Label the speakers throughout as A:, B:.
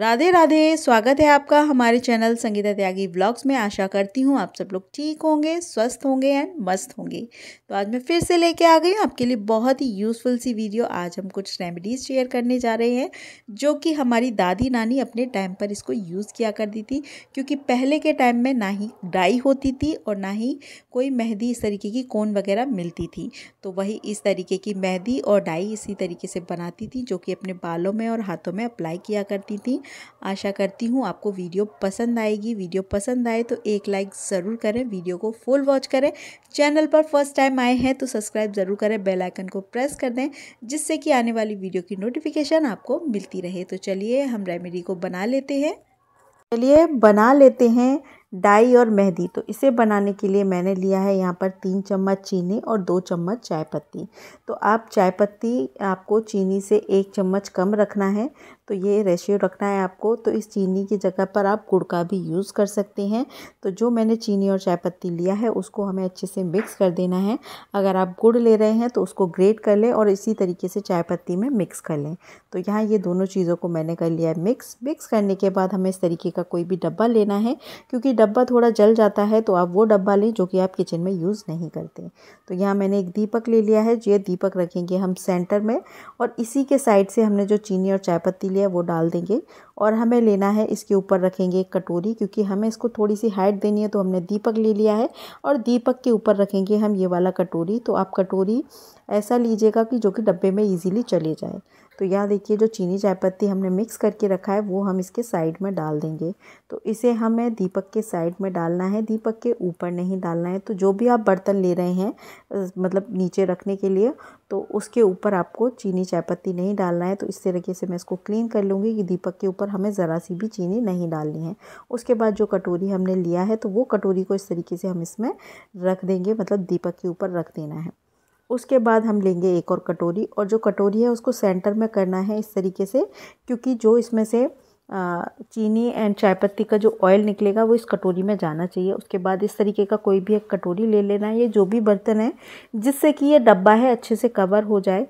A: राधे राधे स्वागत है आपका हमारे चैनल संगीता त्यागी ब्लॉग्स में आशा करती हूँ आप सब लोग ठीक होंगे स्वस्थ होंगे एंड मस्त होंगे तो आज मैं फिर से लेके आ गई हूँ आपके लिए बहुत ही यूज़फुल सी वीडियो आज हम कुछ रेमेडीज़ शेयर करने जा रहे हैं जो कि हमारी दादी नानी अपने टाइम पर इसको यूज़ किया करती थी क्योंकि पहले के टाइम में ना ही डाई होती थी और ना ही कोई मेहंदी इस तरीके की कोन वगैरह मिलती थी तो वही इस तरीके की मेहंदी और डाई इसी तरीके से बनाती थी जो कि अपने बालों में और हाथों में अप्लाई किया करती थी आशा करती हूँ आपको वीडियो पसंद आएगी वीडियो पसंद आए तो एक लाइक ज़रूर करें वीडियो को फुल वॉच करें चैनल पर फर्स्ट टाइम आए हैं तो सब्सक्राइब ज़रूर करें बेल आइकन को प्रेस कर दें जिससे कि आने वाली वीडियो की नोटिफिकेशन आपको मिलती रहे तो चलिए हम रेमेडी को बना लेते हैं चलिए बना लेते हैं डाई और मेहंदी तो इसे बनाने के लिए मैंने लिया है यहाँ पर तीन चम्मच चीनी और दो चम्मच चाय पत्ती तो आप चाय पत्ती आपको चीनी से एक चम्मच कम रखना है तो ये रेशियो रखना है आपको तो इस चीनी की जगह पर आप गुड़ का भी यूज़ कर सकते हैं तो जो मैंने चीनी और चाय पत्ती लिया है उसको हमें अच्छे से मिक्स कर देना है अगर आप गुड़ ले रहे हैं तो उसको ग्रेट कर लें और इसी तरीके से चाय पत्ती में मिक्स कर लें तो यहाँ ये दोनों चीज़ों को मैंने कर लिया है मिक्स मिक्स करने के बाद हमें इस तरीके का कोई भी डब्बा लेना है क्योंकि डब्बा थोड़ा जल जाता है तो आप वो डब्बा लें जो कि आप किचन में यूज़ नहीं करते तो यहाँ मैंने एक दीपक ले लिया है ये दीपक रखेंगे हम सेंटर में और इसी के साइड से हमने जो चीनी और चाय पत्ती है वो डाल देंगे और हमें लेना है इसके ऊपर रखेंगे एक कटोरी क्योंकि हमें इसको थोड़ी सी हाइट देनी है तो हमने दीपक ले लिया है और दीपक के ऊपर रखेंगे हम ये वाला कटोरी तो आप कटोरी ऐसा लीजिएगा कि जो कि डब्बे में इजीली चले जाए तो यहाँ देखिए जो चीनी चाय पत्ती हमने मिक्स करके रखा है वो हम इसके साइड में डाल देंगे तो इसे हमें दीपक के साइड में डालना है दीपक के ऊपर नहीं डालना है तो जो भी आप बर्तन ले रहे हैं मतलब नीचे रखने के लिए तो उसके ऊपर आपको चीनी चाय पत्ती नहीं डालना है तो इस तरीके से मैं इसको क्लीन कर लूँगी कि दीपक के ऊपर हमें ज़रा सी भी चीनी नहीं डालनी है उसके बाद जो कटोरी हमने लिया है तो वो कटोरी को इस तरीके से हम इसमें रख देंगे मतलब दीपक के ऊपर रख देना है उसके बाद हम लेंगे एक और कटोरी और जो कटोरी है उसको सेंटर में करना है इस तरीके से क्योंकि जो इसमें से चीनी एंड चाय पत्ती का जो ऑयल निकलेगा वो इस कटोरी में जाना चाहिए उसके बाद इस तरीके का कोई भी एक कटोरी ले लेना है ये जो भी बर्तन है जिससे कि ये डब्बा है अच्छे से कवर हो जाए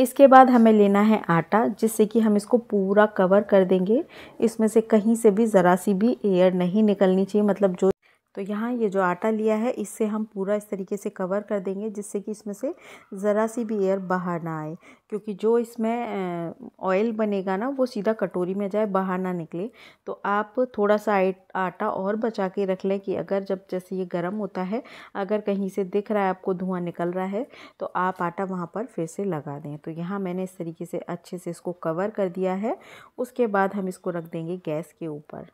A: इसके बाद हमें लेना है आटा जिससे कि हम इसको पूरा कवर कर देंगे इसमें से कहीं से भी ज़रा सी भी एयर नहीं निकलनी चाहिए मतलब जो तो यहाँ ये जो आटा लिया है इससे हम पूरा इस तरीके से कवर कर देंगे जिससे कि इसमें से ज़रा सी भी एयर बाहर ना आए क्योंकि जो इसमें ऑयल बनेगा ना वो सीधा कटोरी में जाए बाहर ना निकले तो आप थोड़ा सा आटा और बचा के रख लें कि अगर जब जैसे ये गर्म होता है अगर कहीं से दिख रहा है आपको धुआँ निकल रहा है तो आप आटा वहाँ पर फिर से लगा दें तो यहाँ मैंने इस तरीके से अच्छे से इसको कवर कर दिया है उसके बाद हम इसको रख देंगे गैस के ऊपर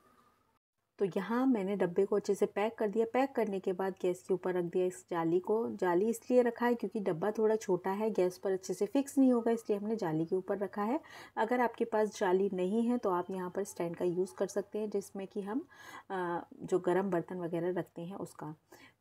A: तो यहाँ मैंने डब्बे को अच्छे से पैक कर दिया पैक करने के बाद गैस के ऊपर रख दिया इस जाली को जाली इसलिए रखा है क्योंकि डब्बा थोड़ा छोटा है गैस पर अच्छे से फिक्स नहीं होगा इसलिए हमने जाली के ऊपर रखा है अगर आपके पास जाली नहीं है तो आप यहाँ पर स्टैंड का यूज़ कर सकते हैं जिसमें कि हम जो गर्म बर्तन वगैरह रखते हैं उसका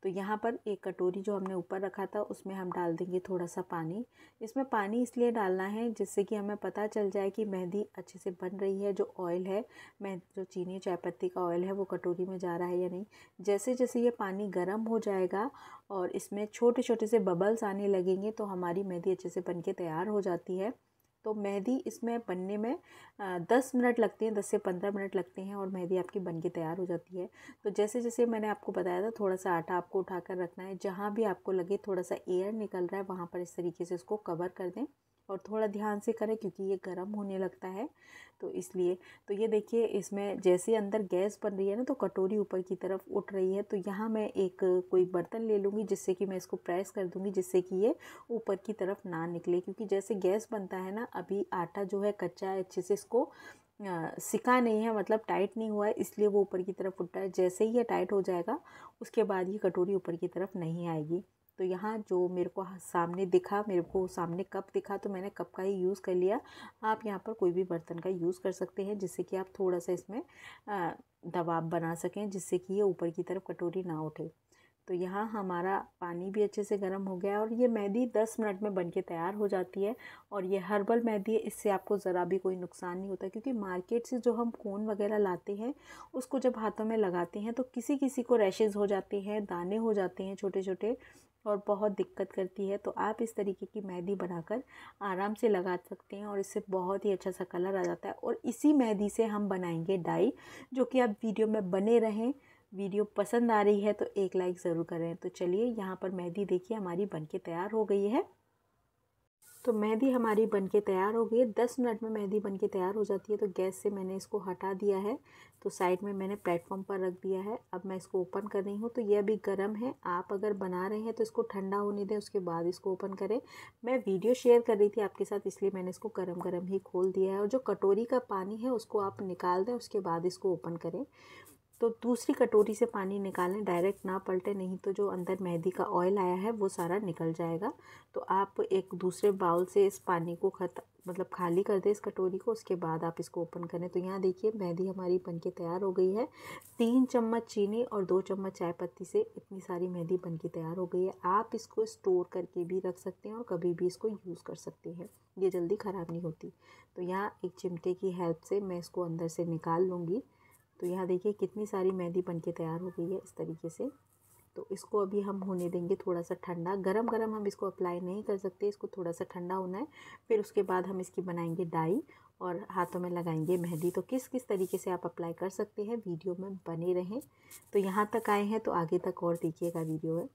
A: तो यहाँ पर एक कटोरी जो हमने ऊपर रखा था उसमें हम डाल देंगे थोड़ा सा पानी इसमें पानी इसलिए डालना है जिससे कि हमें पता चल जाए कि मेहंदी अच्छे से बन रही है जो ऑयल है मेहंदी जो चीनी चाय पत्ती का ऑयल है वो वो कटोरी में जा रहा है या नहीं जैसे जैसे ये पानी गर्म हो जाएगा और इसमें छोटे छोटे से बबल्स आने लगेंगे तो हमारी मेहंदी अच्छे से बन के तैयार हो जाती है तो मेहंदी इसमें बनने में दस मिनट लगते हैं दस से पंद्रह मिनट लगते हैं और मेहंदी आपकी बन के तैयार हो जाती है तो जैसे जैसे मैंने आपको बताया था थोड़ा सा आटा आपको उठा कर रखना है जहाँ भी आपको लगे थोड़ा सा एयर निकल रहा है वहाँ पर इस तरीके से उसको कवर कर दें और थोड़ा ध्यान से करें क्योंकि ये गर्म होने लगता है तो इसलिए तो ये देखिए इसमें जैसे अंदर गैस बन रही है ना तो कटोरी ऊपर की तरफ उठ रही है तो यहाँ मैं एक कोई बर्तन ले लूँगी जिससे कि मैं इसको प्रेस कर दूँगी जिससे कि ये ऊपर की तरफ ना निकले क्योंकि जैसे गैस बनता है ना अभी आटा जो है कच्चा है अच्छे से इसको सिका नहीं है मतलब टाइट नहीं हुआ है इसलिए वो ऊपर की तरफ उठ रहा है जैसे ही ये टाइट हो जाएगा उसके बाद ये कटोरी ऊपर की तरफ नहीं आएगी तो यहाँ जो मेरे को सामने दिखा मेरे को सामने कप दिखा तो मैंने कप का ही यूज़ कर लिया आप यहाँ पर कोई भी बर्तन का यूज़ कर सकते हैं जिससे कि आप थोड़ा सा इसमें दबाव बना सकें जिससे कि ये ऊपर की तरफ कटोरी ना उठे तो यहाँ हमारा पानी भी अच्छे से गर्म हो गया और ये मेहंदी दस मिनट में बन के तैयार हो जाती है और ये हर्बल मेहंदी है इससे आपको ज़रा भी कोई नुकसान नहीं होता क्योंकि मार्केट से जो हम कोन वगैरह लाते हैं उसको जब हाथों में लगाते हैं तो किसी किसी को रैशेज़ हो जाती हैं दाने हो जाते हैं छोटे छोटे और बहुत दिक्कत करती है तो आप इस तरीके की मेहंदी बनाकर आराम से लगा सकते हैं और इससे बहुत ही अच्छा सा कलर आ जाता है और इसी मेहंदी से हम बनाएंगे डाई जो कि आप वीडियो में बने रहें वीडियो पसंद आ रही है तो एक लाइक ज़रूर करें तो चलिए यहाँ पर मेहंदी देखिए हमारी बनके तैयार हो गई है तो मेहंदी हमारी बनके तैयार हो गई है दस मिनट में मेहंदी बनके तैयार हो जाती है तो गैस से मैंने इसको हटा दिया है तो साइड में मैंने प्लेटफॉर्म पर रख दिया है अब मैं इसको ओपन कर रही हूँ तो यह अभी गर्म है आप अगर बना रहे हैं तो इसको ठंडा होने दें उसके बाद इसको ओपन करें मैं वीडियो शेयर कर रही थी आपके साथ इसलिए मैंने इसको गर्म गर्म ही खोल दिया है और जो कटोरी का पानी है उसको आप निकाल दें उसके बाद इसको ओपन करें तो दूसरी कटोरी से पानी निकालें डायरेक्ट ना पलटे नहीं तो जो अंदर मेहंदी का ऑयल आया है वो सारा निकल जाएगा तो आप एक दूसरे बाउल से इस पानी को खत मतलब खाली कर दें इस कटोरी को उसके बाद आप इसको ओपन करें तो यहाँ देखिए मेहंदी हमारी बन के तैयार हो गई है तीन चम्मच चीनी और दो चम्मच चाय पत्ती से इतनी सारी मेहंदी बन के तैयार हो गई है आप इसको स्टोर करके भी रख सकते हैं और कभी भी इसको यूज़ कर सकते हैं ये जल्दी ख़राब नहीं होती तो यहाँ एक चिमटे की हेल्प से मैं इसको अंदर से निकाल लूँगी तो यहाँ देखिए कितनी सारी मेहंदी बन के तैयार हो गई है इस तरीके से तो इसको अभी हम होने देंगे थोड़ा सा ठंडा गरम गरम हम इसको अप्लाई नहीं कर सकते इसको थोड़ा सा ठंडा होना है फिर उसके बाद हम इसकी बनाएंगे डाई और हाथों में लगाएंगे मेहंदी तो किस किस तरीके से आप अप्लाई कर सकते हैं वीडियो में बने रहें तो यहाँ तक आए हैं तो आगे तक और देखिएगा वीडियो है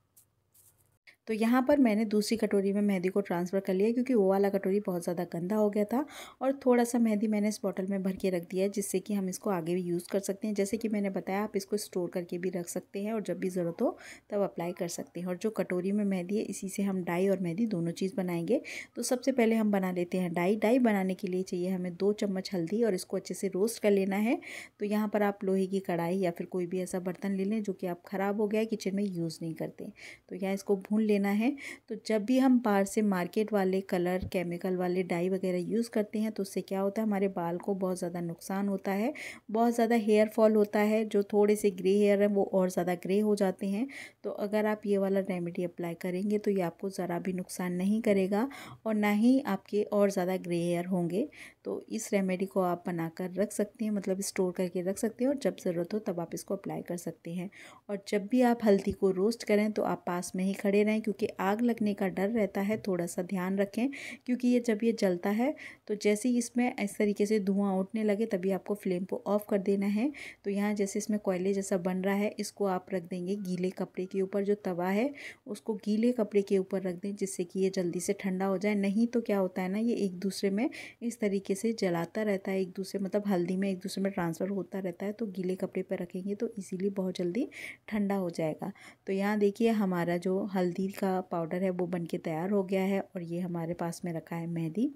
A: तो यहाँ पर मैंने दूसरी कटोरी में मेहंदी को ट्रांसफ़र कर लिया क्योंकि वो वाला कटोरी बहुत ज़्यादा गंदा हो गया था और थोड़ा सा मेहंदी मैंने इस बॉटल में भर के रख दिया है जिससे कि हम इसको आगे भी यूज़ कर सकते हैं जैसे कि मैंने बताया आप इसको स्टोर करके भी रख सकते हैं और जब भी ज़रूरत हो तब अप्लाई कर सकते हैं और जो कटोरी में मेहंदी है इसी से हम डाई और मेहंदी दोनों चीज़ बनाएंगे तो सबसे पहले हम बना लेते हैं डाई डाई बनाने के लिए चाहिए हमें दो चम्मच हल्दी और इसको अच्छे से रोस्ट कर लेना है तो यहाँ पर आप लोहे की कढ़ाई या फिर कोई भी ऐसा बर्तन ले लें जो कि आप ख़राब हो गया है किचन में यूज़ नहीं करते तो यहाँ इसको भून लेना है तो जब भी हम बाहर से मार्केट वाले कलर केमिकल वाले डाई वगैरह यूज़ करते हैं तो उससे क्या होता है हमारे बाल को बहुत ज़्यादा नुकसान होता है बहुत ज़्यादा हेयर फॉल होता है जो थोड़े से ग्रे हेयर हैं वो और ज़्यादा ग्रे हो जाते हैं तो अगर आप ये वाला रेमेडी अप्लाई करेंगे तो ये आपको ज़रा भी नुकसान नहीं करेगा और ना ही आपके और ज़्यादा ग्रे हेयर होंगे तो इस रेमेडी को आप बनाकर रख सकते हैं मतलब स्टोर करके रख सकते हैं और जब ज़रूरत हो तब आप इसको अप्लाई कर सकते हैं और जब भी आप हल्दी को रोस्ट करें तो आप पास में ही खड़े रहें क्योंकि आग लगने का डर रहता है थोड़ा सा ध्यान रखें क्योंकि ये जब ये जलता है तो जैसे ही इसमें इस तरीके से धुआं उठने लगे तभी आपको फ्लेम को ऑफ़ कर देना है तो यहाँ जैसे इसमें कोयले जैसा बन रहा है इसको आप रख देंगे गीले कपड़े के ऊपर जो तवा है उसको गीले कपड़े के ऊपर रख दें जिससे कि ये जल्दी से ठंडा हो जाए नहीं तो क्या होता है ना ये एक दूसरे में इस तरीके से जलाता रहता है एक दूसरे मतलब हल्दी में एक दूसरे में ट्रांसफ़र होता रहता है तो गीले कपड़े पर रखेंगे तो ईजिली बहुत जल्दी ठंडा हो जाएगा तो यहाँ देखिए हमारा जो हल्दी का पाउडर है वो बन के तैयार हो गया है और ये हमारे पास में रखा है मेहंदी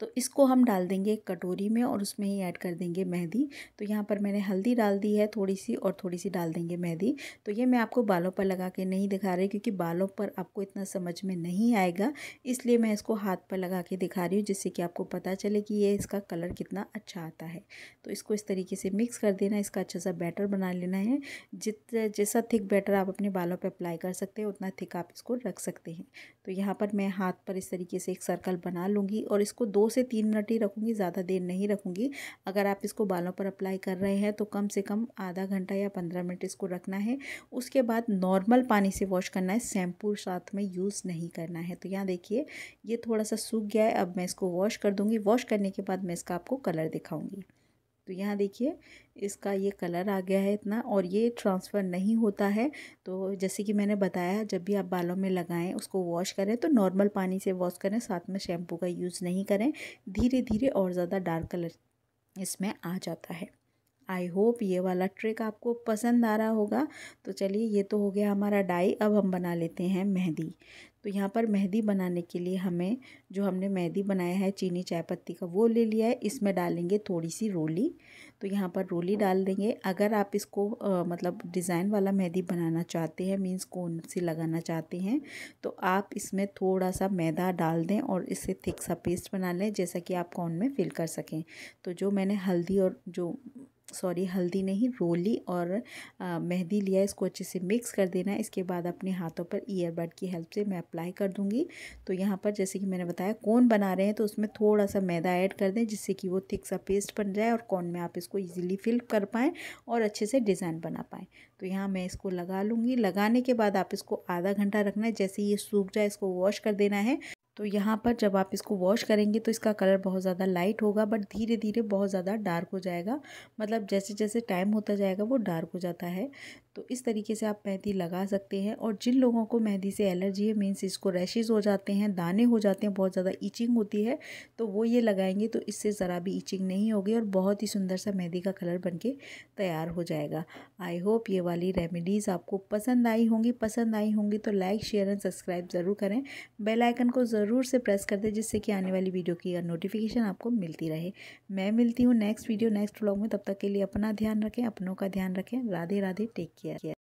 A: तो इसको हम डाल देंगे एक कटोरी में और उसमें ही ऐड कर देंगे मेहंदी तो यहाँ पर मैंने हल्दी डाल दी है थोड़ी सी और थोड़ी सी डाल देंगे मेहंदी तो ये मैं आपको बालों पर लगा के नहीं दिखा रही क्योंकि बालों पर आपको इतना समझ में नहीं आएगा इसलिए मैं इसको हाथ पर लगा के दिखा रही हूँ जिससे कि आपको पता चले कि ये इसका कलर कितना अच्छा आता है तो इसको इस तरीके से मिक्स कर देना इसका अच्छा सा बैटर बना लेना है जित जैसा थिक बैटर आप अपने बालों पर अप्लाई कर सकते हैं उतना थिक आप इसको रख सकते हैं तो यहाँ पर मैं हाथ पर इस तरीके से एक सर्कल बना लूँगी और इसको दो से तीन मिनट ही रखूँगी ज़्यादा देर नहीं रखूँगी अगर आप इसको बालों पर अप्लाई कर रहे हैं तो कम से कम आधा घंटा या पंद्रह मिनट इसको रखना है उसके बाद नॉर्मल पानी से वॉश करना है शैम्पू साथ में यूज़ नहीं करना है तो यहाँ देखिए ये थोड़ा सा सूख गया है अब मैं इसको वॉश कर दूँगी वॉश करने के बाद मैं इसका आपको कलर दिखाऊँगी तो यहाँ देखिए इसका ये कलर आ गया है इतना और ये ट्रांसफ़र नहीं होता है तो जैसे कि मैंने बताया जब भी आप बालों में लगाएं उसको वॉश करें तो नॉर्मल पानी से वॉश करें साथ में शैम्पू का यूज़ नहीं करें धीरे धीरे और ज़्यादा डार्क कलर इसमें आ जाता है आई होप ये वाला ट्रिक आपको पसंद आ रहा होगा तो चलिए ये तो हो गया हमारा डाई अब हम बना लेते हैं मेहंदी तो यहाँ पर मेहंदी बनाने के लिए हमें जो हमने मेहंदी बनाया है चीनी चाय पत्ती का वो ले लिया है इसमें डालेंगे थोड़ी सी रोली तो यहाँ पर रोली डाल देंगे अगर आप इसको आ, मतलब डिज़ाइन वाला मेहंदी बनाना चाहते हैं मीन्स कौन सी लगाना चाहते हैं तो आप इसमें थोड़ा सा मैदा डाल दें और इससे थिक सा पेस्ट बना लें जैसा कि आप कौन में फिल कर सकें तो जो मैंने हल्दी और जो सॉरी हल्दी नहीं रोली और मेहंदी लिया इसको अच्छे से मिक्स कर देना है इसके बाद अपने हाथों पर ईयरबड की हेल्प से मैं अप्लाई कर दूँगी तो यहाँ पर जैसे कि मैंने बताया कौन बना रहे हैं तो उसमें थोड़ा सा मैदा ऐड कर दें जिससे कि वो थिक सा पेस्ट बन जाए और कौन में आप इसको ईजिली फिल कर पाएँ और अच्छे से डिज़ाइन बना पाएँ तो यहाँ मैं इसको लगा लूँगी लगाने के बाद आप इसको आधा घंटा रखना है जैसे ये सूख जाए इसको वॉश कर देना है तो यहाँ पर जब आप इसको वॉश करेंगे तो इसका कलर बहुत ज़्यादा लाइट होगा बट धीरे धीरे बहुत ज़्यादा डार्क हो जाएगा मतलब जैसे जैसे टाइम होता जाएगा वो डार्क हो जाता है तो इस तरीके से आप मेहंदी लगा सकते हैं और जिन लोगों को मेहंदी से एलर्जी है मीन्स इसको रैशेज़ हो जाते हैं दाने हो जाते हैं बहुत ज़्यादा ईचिंग होती है तो वो ये लगाएंगे तो इससे ज़रा भी ईचिंग नहीं होगी और बहुत ही सुंदर सा मेहंदी का कलर बन तैयार हो जाएगा आई होप ये वाली रेमेडीज़ आपको पसंद आई होंगी पसंद आई होंगी तो लाइक शेयर एंड सब्सक्राइब ज़रूर करें बेलाइकन को ज़रूर से प्रेस कर दें जिससे कि आने वाली वीडियो की नोटिफिकेशन आपको मिलती रहे मैं मिलती हूँ नेक्स्ट वीडियो नेक्स्ट व्लॉग में तब तक के लिए अपना ध्यान रखें अपनों का ध्यान रखें Radhe Radhe take care yeah, yeah.